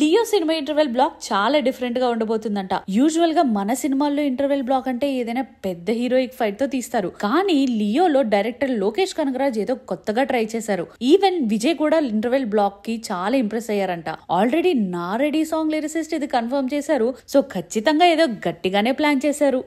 Leo cinema interval block చాలా different గా ఉండబోతుందంట యూజువల్ గా మన సినిమాల్లో ఇంటర్వెల్ బ్లాక్ అంటే ఏదైనా పెద్ద హీరోయిక్ ఫైట్ తో తీస్తారు కానీ లియోలో డైరెక్టర్ లోకేష్ కనగరాజ్ ఏదో కొత్తగా ట్రై చేశారు ఈవెన్ విజయ్ కూడా ఇంటర్వెల్ బ్లాక్ కి చాలా ఇంప్రెస్ అయ్యారంట ఆల్రెడీ నారెడీ సాంగ్ లిరిసిస్ట్ ఇది కన్ఫర్మ్ చేశారు సో ఖచ్చితంగా ఏదో గట్టిగానే ప్లాన్ చేశారు